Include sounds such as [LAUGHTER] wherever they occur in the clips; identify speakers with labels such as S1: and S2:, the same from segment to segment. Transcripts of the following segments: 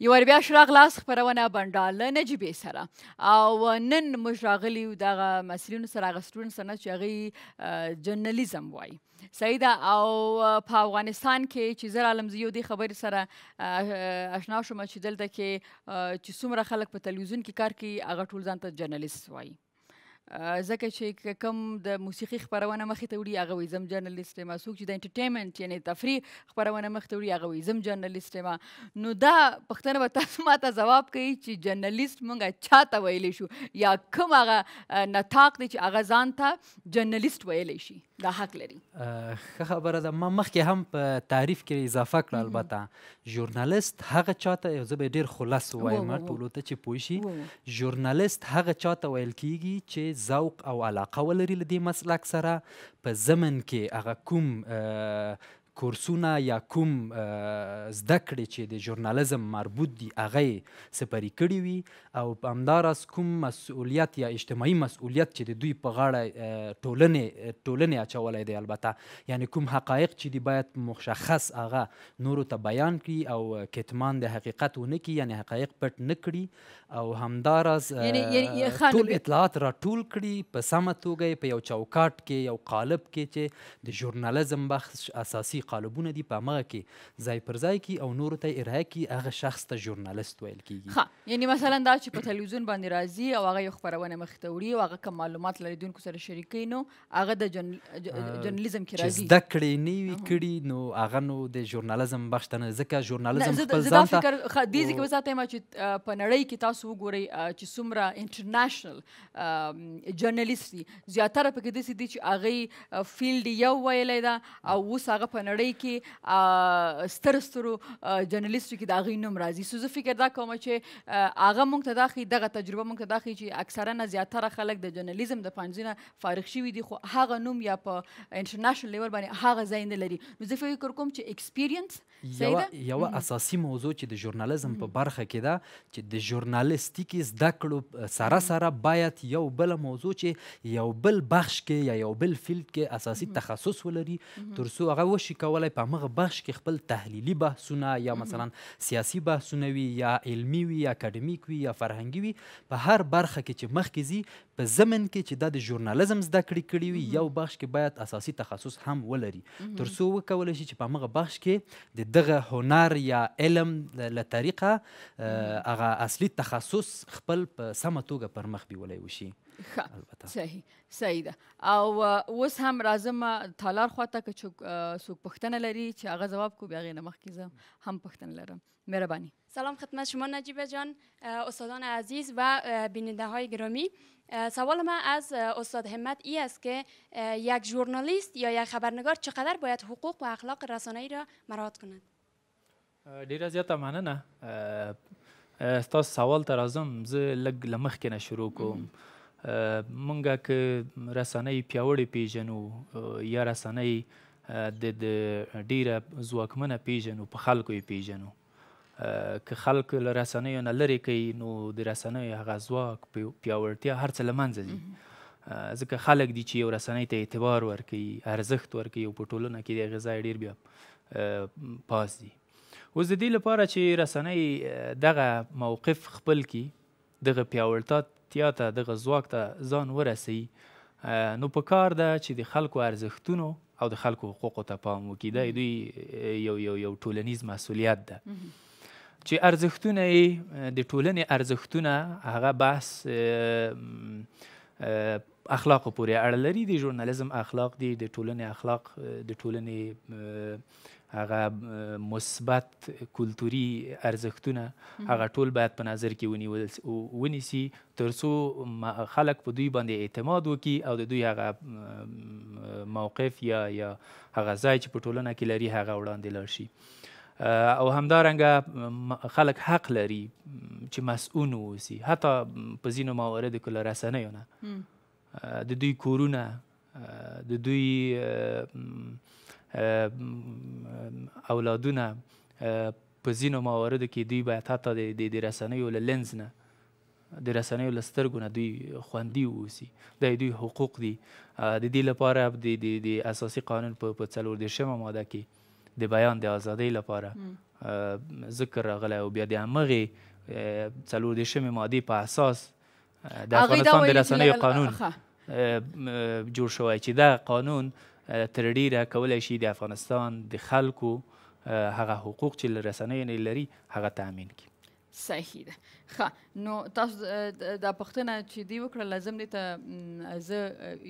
S1: یو ور بیا شراغ لاس خبرونه بنډال له نجيبې سره او نن موږ راغلی یو دغه مسلینو سره هغه سټوډنټ سره چې هغه جرنالیزم وایي سیدا او په افغانستان کې چې زر عالم زیو دی خبر سره آشنا شوم چې دلته کې چې څومره خلک په تلویزیون کې کار کوي هغه ټول ځان ته جرنالیست وایي ځکه چې کم د موسیقي خبرونه مخې ته وړي هغه وي زم جرنالست ما څوک چې د انټرټینمنت یعنی تفریح خبرونه مخې ته وړي هغه وي زم جرنالست ما نو دا پښتنه به تاسو ماته جواب کوي چې جرنالست مونږه چاته ویلی شو یا کوم هغه نتاق دی چې هغه ځان ته جرنالست ویلی شي دا حق لري
S2: خه خبره ده ما مخکې هم په تعریف کې اضافه کړه البته ژورنالیست هغه چاته یو زبې ډیر خلاص وایم ټولو ته چې پوه شي ژورنالیست هغه چاته ویل کیږي چې ذوق او علاقه ولري لدې مسلک سره په زمن کې هغه کوم کورسونه یا کوم زده کړې چې د ژورنالیزم مربوط دي هغه یې سپری کړي وي او په همداراز کوم مسؤلیت یا اجتماعي مسؤلیت چې د دوی په غاړه ټولنې ټولنې اچولی دی البته یعنی کوم حقایق چې دي باید مشخص هغه نورو ته بیان کړي او کتمان د حقیقت ونه کړي یعنی حقایق پټ نه کړي او همداراز یعنی یعنی ټول اطلاعات راټول کړي په سمه توګه په یو چوکاټ کې یو قالب کې چې د ژورنالیزم بخش اساسي قالبونه دي په مغه کې ځای پر ځای کی او نور ته ارها کی هغه شخص ته ژورنالیست ویل کیږي
S1: ها یعنی مثلا دا چې په تلویزیون باندې راځي او هغه یو خبرونه مخ ته وړي او هغه کوم معلومات لري دونکو سره شریکي نو هغه د جرنالیزم کې راځي
S2: د کړې نیوي کړي نو هغه نو د ژورنالیزم بخښ ته نه ځکه ژورنالیزم خپل ځان ته دې ځکه
S1: وساته ما چې په نړۍ کې تاسو وګورئ چې څومره انټرنیشنل جرنالیست دي زیاتره پکې داسې دي چې هغه فیلډ یو ویلی ده او اوس هغه په نړۍ نړۍ کې ستر ستر جرنالستو کې دا غي نوم راځي سوزه فکر دا کوم چې هغه مونږ ته دا خي دغه تجربه مونږ ته دا خي چې اکثره نه زیاتره خلک د جرنالیزم د پانځینه فارغ شوي دي خو هغه نوم یا په انټرنیشنل لیول باندې هغه ځای نه لري نو زه فکر کوم چې ایکسپیرینس یو یو
S2: اساسي موضوع چې د ژورنالیزم په برخه کې ده چې د ژورنالیستیک زده کړو سره سره باید یو بل موضوع چې یو بل بخش کې یا یو بل فیلډ کې اساسي تخصص ولري ترڅو هغه وشي کولای په مغه بخش کې خپل تحلیلي بحثونه یا مثلا سیاسي بحثونه وي یا علمی وي یا اکاډمیک وي یا فرهنګي وي په هر برخه کې چې مخکې ځي په زمن کې چې د ژورنالیزم زده کړې کړې وي یو بخش کې باید اساسي تخصص هم ولري تر څو وکولای شي چې په مغه بخش کې د دغه هنر یا علم له طریقه هغه اصلي تخصص خپل په سمه توګه پر مخ بیولای وشي
S1: ښه صحیح صحیح ده او اوس هم راځم تالار خواته که څوک پښتنه لري چې هغه جواب کو بیا غینه مخکې زم هم پښتنه لرم مهربانی سلام خدمت شما نجیبه جان استادان عزیز و بیننده های گرامی سوال من از استاد همت ای است که یک ژورنالیست یا یک خبرنگار چقدر باید حقوق و اخلاق رسانه‌ای را مراعات کند
S3: ډیره زیاته مننه تاسو سوال ته راځم زه لږ لمخ کې نه شروع کوم مونږه که رسنۍ پیاوړې پیژنو یا رسنۍ د ډیره ځواکمنه پیژنو په خلکو یې پیژنو که خلک له رسنیو نه لرې کوي نو د رسنیو هغه ځواک پیاوړتیا هر څه له منځه ځي ځکه خلک دي چې یو رسنۍ ته اعتبار ورکوي ارزښت ورکوي او په ټولنه کې د غذای ډیر بیا پاس دي اوس د دې لپاره چې رسنۍ دغه موقف خپل کی دغه پیاوړتیا وړتیا ته دغه ځواک ته ځان ورسوي نو په کار ده چې د خلکو ارزښتونو او د خلکو حقوقو ته پام وکړي دا دوی یو یو یو ټولنیز مسؤلیت ده چې ارزښتونه یې د ټولنې ارزښتونه هغه بحث اخلاقو پورې اړه لري د ژورنالیزم اخلاق دي د ټولنې اخلاق د ټولنې هغه مثبت کلتوري ارزښتونه هغه ټول باید په نظر کې ونیسي ترڅو خلک په دوی باندې اعتماد وکړي او د دوی هغه موقف یا یا هغه ځای چې په ټولنه کې لري هغه وړاندې لاړ شي او همدارنګه خلک حق لري چې مسؤون واوسي حتی په ځینو مواردو کې له رسنیو نه د دوی کورونه د دوی اولادونه په ځینو مواردو کې دوی باید حتی د رسنیو له لنز نه د رسنیو له سترګو نه دوی خوندي واوسي دا دوی حقوق دي د دې لپاره د د اساسي قانون په څلور دېرشمه ماده کې د بیان د ازادۍ لپاره ذکر راغلی او بیا د همغې څلور دېرشمې مادې په اساس د افغانستان د رسنیو قانون جوړ شوی چې دا قانون تر ډیره کولای شي د افغانستان د خلکو هغه حقوق چې له رسنیو نه لري هغه تامین کړي
S1: صحیح ده ښه نو تاسو دا پښتنه چې دی وکړه لازم دي ته زه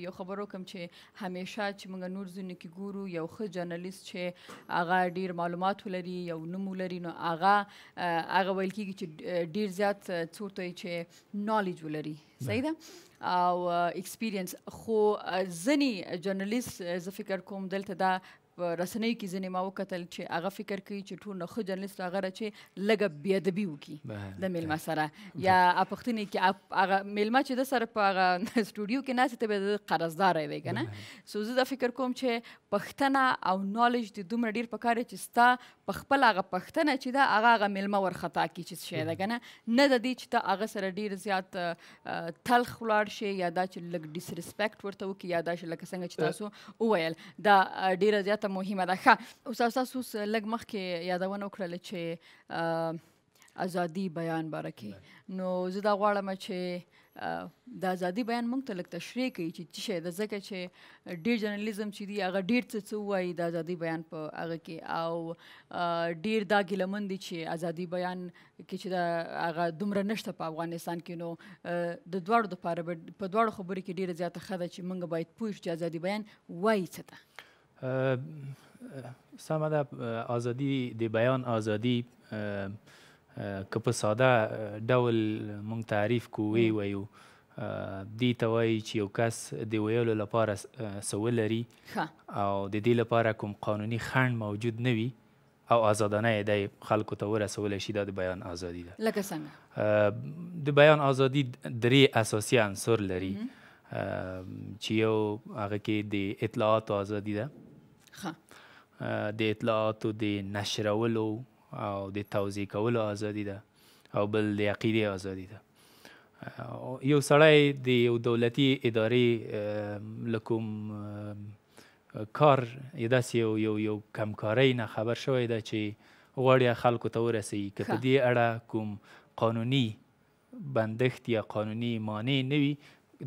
S1: یو خبرو کوم چې همیشه چې موږ نور زونه کې ګورو یو ښه جرنالیست چې هغه ډیر معلومات ولري یو نوم ولري نو هغه هغه ویل کیږي چې ډیر زیات څورته چې نالج ولري صحیح ده او ایکسپیرینس خو ځنی جرنالیست زه فکر کوم دلته دا رسنۍ کې ځینې ما وکتل چې هغه فکر کوي چې ټول نخو جرنالست هغه چې لګه بی ادبي وکي د میلمه سره یا اپختنی کې هغه میلمه چې د سره په هغه سټوډیو [LAUGHS] کې ناس ته به قرضدار وي کنه سو زه فکر کوم چې پښتنه او نالج د دومره ډیر پکاره چې ستا په خپل هغه پښتنه چې دا هغه هغه ملمه ورخطا کی چې شی ده کنه نه د دې چې ته هغه سره ډیر زیات تلخ ولاړ شي یا دا چې لګ ډیسریسپیکټ ورته وکي یا دا چې لکه څنګه چې تاسو وویل دا ډیره زیاته مهمه ده ښه اوس تاسو لګ مخ کې یادونه وکړل چې ازادي بیان باره کې نو زه دا غواړم چې د ازادي بیان موږ ته لکه تشریح کوي چې څه شی ده ځکه چې ډیر جرنالیزم چې دی هغه ډیر څه څه وایي د ازادي بیان په هغه کې او ډیر دا ګلمن دي چې ازادي بیان کې چې دا هغه دومره نشته په افغانستان کې نو د دواړو لپاره په دواړو خبرو کې ډیره زیاته خده چې موږ باید پوه شو چې ازادي بیان وایي څه ده
S3: سمه ده آزادی د بیان آزادی که په ساده ډول مونږ تعریف کو وی وایو دې ته وایي چې یو کس د ویلو لپاره سوه لري او د دې لپاره کوم قانوني خنډ موجود نه وي او آزادانه یې د خلکو ته ورسولی شي دا د بیان ازادي ده لکه څنګه د بیان ازادي درې اساسي عنصر لري چې یو هغه کې د اطلاعاتو ازادي ده ښه د اطلاعاتو د نشرولو او د توضیح کولو ازادي ده او بل د عقیدې ازادي ده یو سړی د یو دولتي ادارې لکوم کار یا داسې یو یو یو کمکارۍ نه خبر شوی ده چې غواړي خلکو ته ورسوي که په دې اړه کوم قانوني بندښت یا قانوني مانع نه وي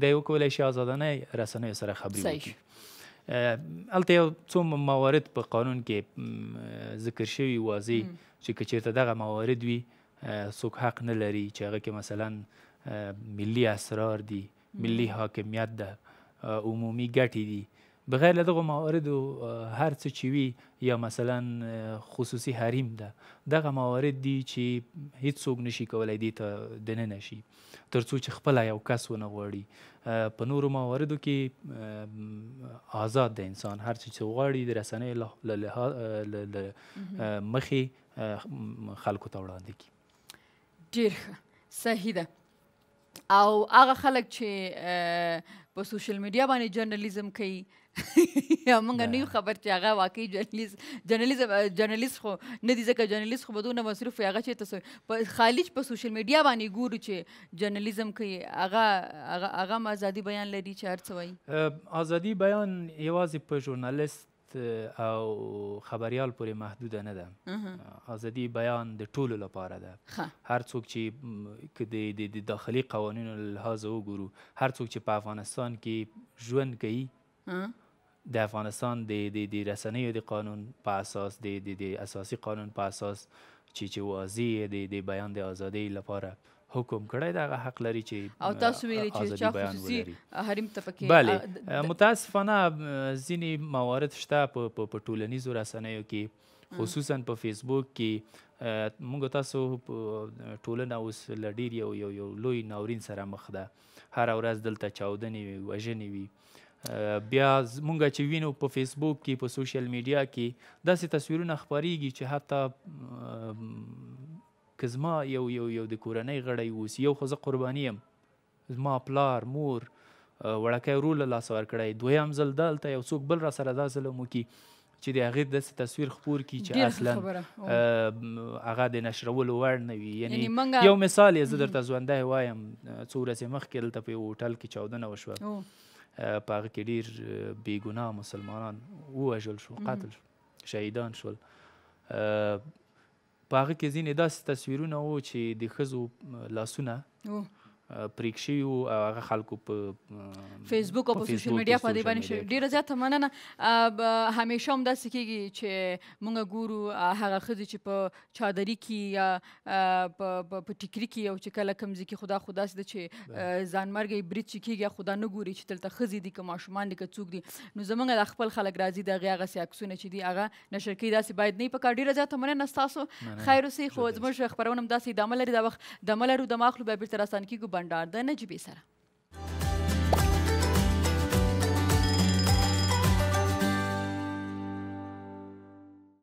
S3: دی وکولی شي ازادانه رسنیو سره خبرې وکړي هلته یو څو موارد په قانون کې ذکر شوي واضح چې که چېرته دغه موارد وي څوک حق نه لري چې هغه کې مثلا ملي اسرار دي ملي حاکمیت ده عمومي ګټې دي بغیر له دغو مواردو هر څه چې وي یا مثلا خصوصي حریم ده دغه موارد دي چې هیڅ څوک نشي کولی دې ته دننه شي تر څو چې خپله یو کس ونه غواړي په نورو مواردو کې آزاد ده انسان هر څه چې غواړي د رسنیو له مخې خلکو ته وړاندې کی
S1: ډیر صحیح ده او هغه خلک چې په سوشل میډیا باندې جرنالیزم کوي [LAUGHS] یا مونږ نه خبر چې هغه واقعي جرنالیز جرنالیزم جرنالیست خو نه دي ځکه جرنالیست خو بدون مصرف هغه چې تاسو په خالج په سوشل میډیا باندې ګورو چې جرنالیزم کوي هغه هغه هغه آزادي بیان لري چې هر څه
S3: وایي آزادي بیان یوازې په ژورنالیست مطبوعات او خبريال پورې محدود نه ده ازادي بیان د ټولو لپاره ده هر څوک چې کدی د داخلي قوانینو لحاظ وګورو هر څوک چې په افغانستان کې ژوند کوي د افغانستان د د د رسنیو د قانون په اساس د د اساسي قانون په اساس چې چې واضح د د بیان د ازادۍ لپاره حکم کړی دا حق لري چې او تاسو ویلي چې چا خصوصي حریم ته پکې بله متاسفانه ځینی موارد شته په ټولنیزو رسنیو کې خصوصا په فیسبوک کې موږ تاسو ټولنه اوس لډیر یو یو یو لوی ناورین سره مخ ده هر ورځ دلته چاودنې وي وژنې وي بیا مونږ چې وینو په فیسبوک کې په سوشل میډیا کې داسې تصویرونه خپریږي چې حتی که زما یو یو یو د کورنۍ غړی اوسي یو خو زه قرباني یم زما پلار مور وړکی ورور له لاسه ورکړی دویم ځل دلته یو څوک بل را سره دا ظلم وکړي چې د هغې داسې تصویر خپور کی چې اصلا هغه د نشرولو وړ نه وي یعنی یو مثال یې زه درته ژوندی وایم څو ورځې مخکې دلته په یو هوټل کې چاودنه وشوه په هغه کې ډېر بېګناه مسلمانان ووژل شو قتل شو شهیدان شول په هغه کې ځینې داسې تصویرونه وو چې د ښځو لاسونه پریکشي او هغه خلکو په فیسبوک او په سوشل میډیا په دې باندې ډیره
S1: زیاته مننه همیشه هم داسې کیږي چې موږ ګورو هغه خزي چې په چادري کې یا په ټیکري کې یو چې کله کمزي کې خدا خدا سي چې ځانمرګي بریچ کیږي خدا نه ګوري چې تلته خزي دي که ماشومان دي که څوک دي نو زمونږ د خپل خلک راځي د هغه هغه سیاکسونه چې دي هغه نشر کې داسې باید نه پکا ډیره زیاته مننه تاسو خیر اوسئ خو زموږ خبرونه هم داسې دمل لري دا وخت دمل لرو د ماخلو به بیرته راستان کیږي بنډار د نجيبې سره